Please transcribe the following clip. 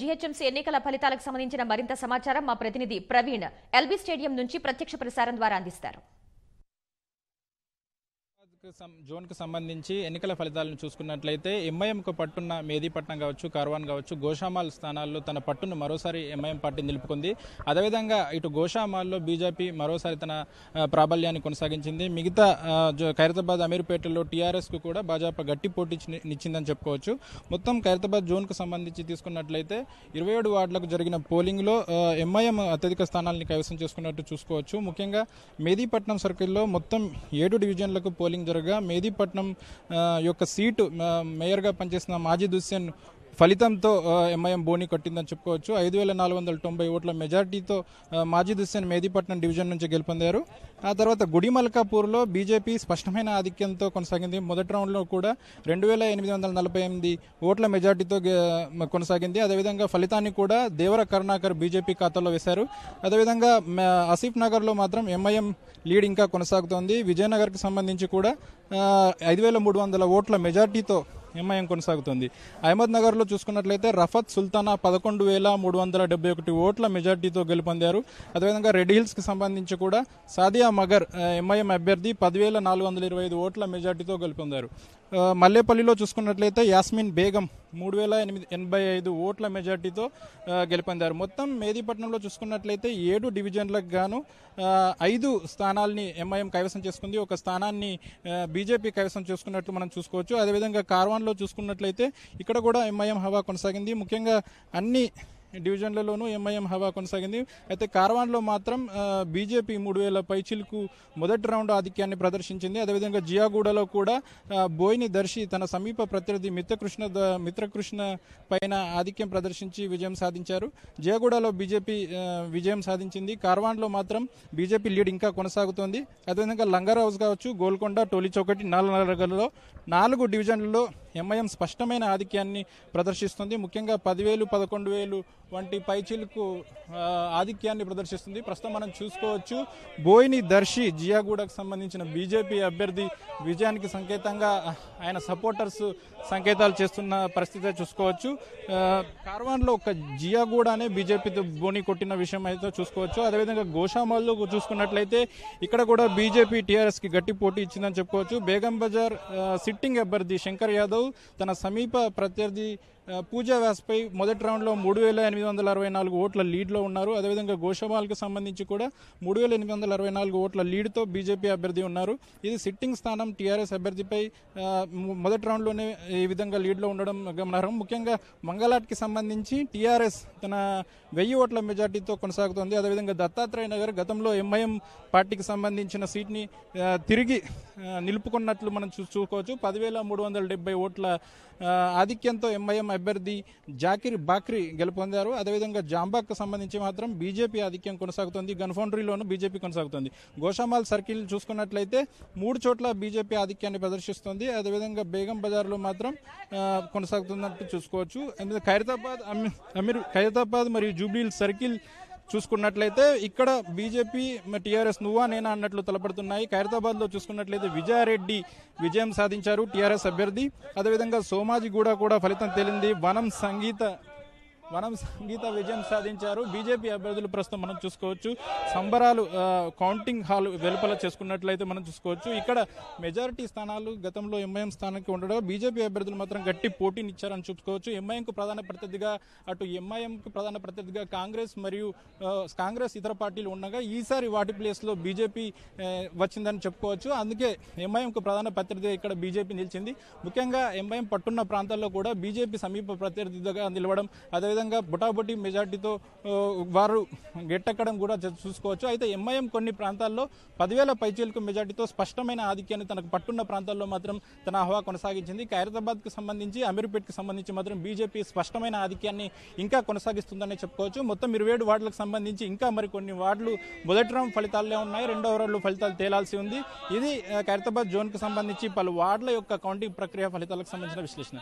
GHMC ఎన్నికల ఫలితాలకు సంబంధించిన మరింత సమాచారం మా ప్రతినిధి ప్రవీణ్ ఎల్బీ స్టేడియం నుంచి ప్రత్యక్ష ప్రసారం ద్వారా అందిస్తారు జోన్కు సంబంధించి ఎన్నికల ఫలితాలను చూసుకున్నట్లయితే ఎంఐఎంకు పట్టున్న మేదీపట్నం కావచ్చు కార్వాన్ కావచ్చు గోషామాల్ స్థానాల్లో తన పట్టును మరోసారి ఎంఐఎం పార్టీ నిలుపుకుంది అదేవిధంగా ఇటు గోషామాల్లో బీజేపీ మరోసారి తన ప్రాబల్యాన్ని కొనసాగించింది మిగతా ఖైరతాబాద్ అమీర్పేటలో టీఆర్ఎస్కు కూడా భాజపా గట్టి పోటీ నిచ్చిందని చెప్పుకోవచ్చు మొత్తం ఖైరతాబాద్ జోన్కు సంబంధించి తీసుకున్నట్లయితే ఇరవై ఏడు వార్డులకు జరిగిన పోలింగ్లో ఎంఐఎం అత్యధిక స్థానాలని కైవసం చేసుకున్నట్టు చూసుకోవచ్చు ముఖ్యంగా మేదీపట్నం సర్కిల్లో మొత్తం ఏడు డివిజన్లకు పోలింగ్ జరగా మేదీపట్నం యొక్క సీటు మేయర్గా పనిచేసిన మాజీ దుస్యన్ ఫలితంతో ఎంఐఎం బోని కొట్టిందని చెప్పుకోవచ్చు ఐదు వేల నాలుగు వందల తొంభై ఓట్ల మెజార్టీతో మాజీ హుస్సేన్ మేధీపట్నం డివిజన్ నుంచి గెలుపొందారు ఆ తర్వాత గుడిమల్కాపూర్లో బీజేపీ స్పష్టమైన ఆధిక్యంతో కొనసాగింది మొదటి రౌండ్లో కూడా రెండు వేల ఎనిమిది వందల నలభై ఎనిమిది ఓట్ల మెజార్టీతో కొనసాగింది అదేవిధంగా ఫలితాన్ని కూడా దేవర కరుణాకర్ బీజేపీ ఖాతాలో వేశారు అదేవిధంగా ఆసిఫ్ నగర్లో మాత్రం ఎంఐఎం లీడ్ ఇంకా కొనసాగుతోంది విజయనగర్కి సంబంధించి కూడా ఐదు వేల మూడు వందల ఓట్ల మెజార్టీతో హిమాయం కొనసాగుతోంది అహ్మద్నగర్లో చూసుకున్నట్లయితే రఫత్ సుల్తానా పదకొండు వేల మూడు వందల డెబ్బై ఒకటి ఓట్ల మెజార్టీతో గెలుపొందారు అదేవిధంగా రెడ్ హిల్స్కి సంబంధించి కూడా సాదియా మగర్ ఎంఐఎం అభ్యర్థి పదివేల నాలుగు వందల ఇరవై ఐదు ఓట్ల మెజార్టీతో గెలుపొందారు మల్లేపల్లిలో చూసుకున్నట్లయితే యాస్మిన్ బేగం మూడు వేల ఎనిమిది ఎనభై ఐదు ఓట్ల మెజార్టీతో గెలుపొందారు మొత్తం మేదీపట్నంలో చూసుకున్నట్లయితే ఏడు డివిజన్లకు గాను ఐదు స్థానాల్ని ఎంఐఎం కైవసం చేసుకుంది ఒక స్థానాన్ని బీజేపీ కైవసం చేసుకున్నట్లు మనం చూసుకోవచ్చు అదేవిధంగా కార్వాన్లో చూసుకున్నట్లయితే ఇక్కడ కూడా ఎంఐఎం హవా కొనసాగింది ముఖ్యంగా అన్ని డివిజన్లలోనూ ఎంఐఎం హవా కొనసాగింది అయితే కార్వాన్లో మాత్రం బీజేపీ మూడు వేల పైచిలకు మొదటి రౌండ్ ఆధిక్యాన్ని ప్రదర్శించింది అదేవిధంగా జియాగూడలో కూడా బోయిని దర్శి తన సమీప ప్రత్యర్థి మిత్రకృష్ణ మిత్రకృష్ణ పైన ఆధిక్యం ప్రదర్శించి విజయం సాధించారు జియాగూడలో బీజేపీ విజయం సాధించింది కార్వాన్లో మాత్రం బీజేపీ లీడ్ ఇంకా కొనసాగుతోంది అదేవిధంగా లంగారావుస్ కావచ్చు గోల్కొండ టోలీ చౌకటి నాలుగు నాలుగు డివిజన్లలో ఎంఐఎం స్పష్టమైన ఆధిక్యాన్ని ప్రదర్శిస్తుంది ముఖ్యంగా పదివేలు పదకొండు వేలు వంటి పైచీలకు ఆధిక్యాన్ని ప్రదర్శిస్తుంది ప్రస్తుతం మనం చూసుకోవచ్చు బోయిని దర్శి జియాగూడకు సంబంధించిన బీజేపీ అభ్యర్థి విజయానికి సంకేతంగా ఆయన సపోర్టర్స్ సంకేతాలు చేస్తున్న పరిస్థితి చూసుకోవచ్చు కార్వాన్లో ఒక జియాగూడ అనే బీజేపీతో బోని కొట్టిన విషయం అయితే చూసుకోవచ్చు అదేవిధంగా గోషామాల్లో చూసుకున్నట్లయితే ఇక్కడ కూడా బీజేపీ టీఆర్ఎస్కి గట్టి పోటీ ఇచ్చిందని చెప్పుకోవచ్చు బేగం బజార్ సిట్టింగ్ అభ్యర్థి శంకర్ యాదవ్ తన సమీప ప్రత్యర్థి పూజ వ్యాస్పై మొదటి రౌండ్లో మూడు వేల ఎనిమిది వందల అరవై నాలుగు ఓట్ల లీడ్లో ఉన్నారు అదేవిధంగా గోషాబాల్కి సంబంధించి కూడా మూడు వేల ఎనిమిది వందల అరవై నాలుగు ఓట్ల లీడ్తో బీజేపీ అభ్యర్థి ఉన్నారు ఇది సిట్టింగ్ స్థానం టీఆర్ఎస్ అభ్యర్థిపై మొదటి రౌండ్లోనే ఈ విధంగా లీడ్లో ఉండడం గమనార్హం ముఖ్యంగా మంగళాట్కి సంబంధించి టీఆర్ఎస్ తన వెయ్యి ఓట్ల మెజార్టీతో కొనసాగుతోంది అదేవిధంగా దత్తాత్రేయ నగర్ గతంలో ఎంఐఎం పార్టీకి సంబంధించిన సీట్ని తిరిగి నిలుపుకున్నట్లు మనం చూసుకోవచ్చు పదివేల మూడు వందల డెబ్బై ఓట్ల ఆధిక్యంతో ఎంఐఎం అభ్యర్థి జాకిర్ బాక్రి గెలుపొందారు అదేవిధంగా జాంబాక్ సంబంధించి మాత్రం బీజేపీ ఆధిక్యం కొనసాగుతుంది గన్ఫౌండ్రీలోనూ బీజేపీ కొనసాగుతోంది గోషామాల్ సర్కిల్ చూసుకున్నట్లయితే మూడు చోట్ల బీజేపీ ఆధిక్యాన్ని ప్రదర్శిస్తుంది అదేవిధంగా బేగం బజార్లో మాత్రం కొనసాగుతున్నట్టు చూసుకోవచ్చు ఖైరతాబాద్ అమీర్ ఖైరతాబాద్ మరియు జూబ్లీ సర్కిల్ చూసుకున్నట్లయితే ఇక్కడ బీజేపీ టీఆర్ఎస్ నువ్వా నేనా అన్నట్లు తలపడుతున్నాయి ఖైరతాబాద్ లో చూసుకున్నట్లయితే విజయారెడ్డి విజయం సాధించారు టీఆర్ఎస్ అభ్యర్థి అదేవిధంగా సోమాజిగూడ కూడా ఫలితం తేలింది వనం సంగీత వనం సంగీత విజయం సాధించారు బీజేపీ అభ్యర్థులు ప్రస్తుతం మనం చూసుకోవచ్చు సంబరాలు కౌంటింగ్ హాల్ వెలుపల చేసుకున్నట్లయితే మనం చూసుకోవచ్చు ఇక్కడ మెజారిటీ స్థానాలు గతంలో ఎంఐఎం స్థానానికి ఉండడం బీజేపీ అభ్యర్థులు మాత్రం గట్టి పోటీనిచ్చారని చూసుకోవచ్చు ఎంఐఎంకు ప్రధాన ప్రత్యర్థిగా అటు ఎంఐఎంకు ప్రధాన ప్రత్యర్థిగా కాంగ్రెస్ మరియు కాంగ్రెస్ ఇతర పార్టీలు ఉండగా ఈసారి వాటి ప్లేస్లో బీజేపీ వచ్చిందని చెప్పుకోవచ్చు అందుకే ఎంఐఎంకు ప్రధాన ప్రత్యర్థిగా ఇక్కడ బీజేపీ నిలిచింది ముఖ్యంగా ఎంఐఎం పట్టున్న ప్రాంతాల్లో కూడా బీజేపీ సమీప ప్రత్యర్థిగా నిలవడం అదే అదేవిధంగా బుటాబుటి మెజార్టీతో వారు గెట్టెక్కడం కూడా చూసుకోవచ్చు అయితే ఎంఐఎం కొన్ని ప్రాంతాల్లో పదివేల పైచీలకు మెజార్టీతో స్పష్టమైన ఆధిక్యాన్ని తనకు పట్టున్న ప్రాంతాల్లో మాత్రం తన హవా కొనసాగించింది ఖైరతాబాద్కు సంబంధించి అమీర్పేట్కి సంబంధించి మాత్రం బీజేపీ స్పష్టమైన ఆధిక్యాన్ని ఇంకా కొనసాగిస్తుందనే చెప్పుకోవచ్చు మొత్తం ఇరవై ఏడు వార్డులకు సంబంధించి ఇంకా మరికొన్ని వార్డులు మొదటి రౌండ్ ఫలితాలే ఉన్నాయి రెండవ రౌండ్లో ఫలితాలు తేలాల్సి ఉంది ఇది ఖైరతాబాద్ జోన్కు సంబంధించి పలు వార్డుల యొక్క కౌంటింగ్ ప్రక్రియ ఫలితాలకు సంబంధించిన విశ్లేషణ